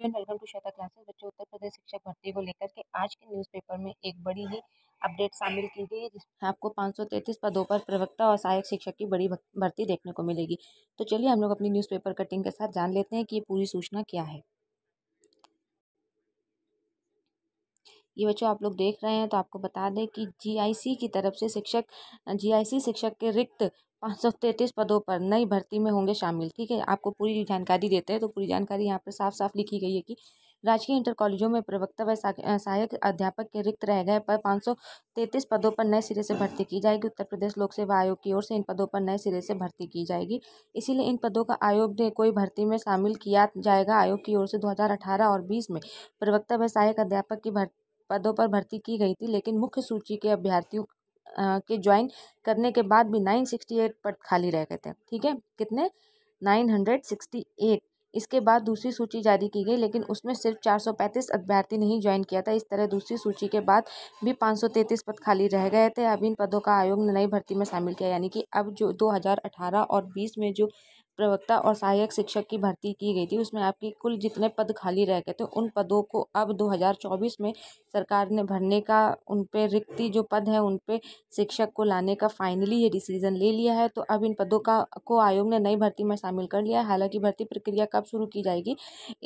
student welcome to Shweta classes बच्चों उत्तर प्रदेश शिक्षक भर्ती को लेकर के आज के न्यूज़पेपर में एक बड़ी ही अपडेट शामिल की गई है जिसमें आपको पाँच सौ तैंतीस पदों पर प्रवक्ता और सहायक शिक्षक की बड़ी भर्ती देखने को मिलेगी तो चलिए हम लोग अपनी न्यूज़पेपर कटिंग के साथ जान लेते हैं कि ये पूरी सूचना क्या है ये बच्चों आप लोग देख रहे हैं तो आपको बता दें कि जीआईसी की तरफ से शिक्षक जीआईसी शिक्षक के रिक्त पाँच सौ तैंतीस पदों पर नई भर्ती में होंगे शामिल ठीक है आपको पूरी जानकारी देते हैं तो पूरी जानकारी यहाँ पर साफ साफ लिखी गई है कि राजकीय इंटर कॉलेजों में प्रवक्ता व सहायक अध्यापक के रिक्त रह गए पर पाँच सौ तैंतीस पदों पर नए सिरे से भर्ती की जाएगी उत्तर प्रदेश लोक सेवा आयोग की ओर से इन पदों पर नए सिरे से भर्ती की जाएगी इसीलिए इन पदों का आयोग ने कोई भर्ती में शामिल किया जाएगा आयोग की ओर से दो हज़ार अठारह और बीस में प्रवक्ता व सहायक अध्यापक की भर्ती पदों पर भर्ती की गई थी लेकिन मुख्य सूची के अभ्यर्थियों के ज्वाइन करने के बाद भी नाइन सिक्सटी एट पद खाली रह गए थे ठीक है कितने नाइन हंड्रेड सिक्सटी एट इसके बाद दूसरी सूची जारी की गई लेकिन उसमें सिर्फ चार सौ पैंतीस अभ्यर्थी ने ही ज्वाइन किया था इस तरह दूसरी सूची के बाद भी पाँच सौ तैंतीस पद खाली रह गए थे अब इन पदों का आयोग ने नई भर्ती में शामिल किया यानी कि अब जो दो हज़ार अठारह और बीस में जो प्रवक्ता और सहायक शिक्षक की भर्ती की गई थी उसमें आपकी कुल जितने पद खाली रह गए थे उन पदों को अब दो हज़ार चौबीस में सरकार ने भरने का उन पर रिक्ति जो पद हैं उन पर शिक्षक को लाने का फाइनली ये डिसीज़न ले लिया है तो अब इन पदों का को आयोग ने नई भर्ती में शामिल कर लिया है हालांकि भर्ती प्रक्रिया कब शुरू की जाएगी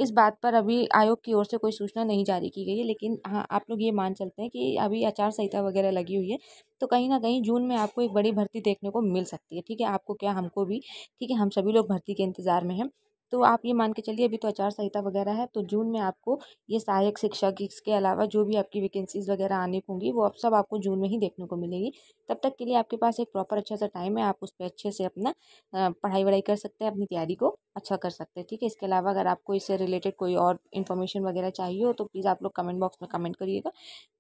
इस बात पर अभी आयोग की ओर से कोई सूचना नहीं जारी की गई है लेकिन हाँ आप लोग ये मान चलते हैं कि अभी आचार संहिता वगैरह लगी हुई है तो कहीं ना कहीं जून में आपको एक बड़ी भर्ती देखने को मिल सकती है ठीक है आपको क्या हमको भी ठीक है हम सभी लोग लोग भर्ती के इंतज़ार में हैं तो आप ये मान के चलिए अभी तो आचार संहिता वगैरह है तो जून में आपको ये सहायक शिक्षक इसके अलावा जो भी आपकी वैकेंसीज वगैरह आने होंगी वो अब सब आपको जून में ही देखने को मिलेगी तब तक के लिए आपके पास एक प्रॉपर अच्छा सा टाइम है आप उस पर अच्छे से अपना पढ़ाई वढ़ाई कर सकते हैं अपनी तैयारी को अच्छा कर सकते हैं ठीक है इसके अलावा अगर आपको इससे रिलेटेड कोई और इन्फॉर्मेशन वगैरह चाहिए हो तो प्लीज़ आप लोग कमेंट बॉक्स में कमेंट करिएगा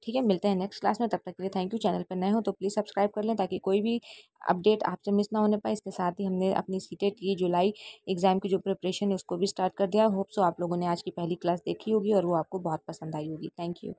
ठीक है मिलते हैं नेक्स्ट क्लास में तब तक के लिए थैंक यू चैनल पर नए हो तो प्लीज़ सब्सक्राइब कर लें ताकि कोई भी अपडेट आपसे मिस ना होने पाए इसके साथ ही हमने अपनी सीटेट ये की जुलाई एग्ज़ाम की जो प्रिपरेशन सेशन है उसको भी स्टार्ट कर दिया होप सो आप लोगों ने आज की पहली क्लास देखी होगी और वो आपको बहुत पसंद आई होगी थैंक यू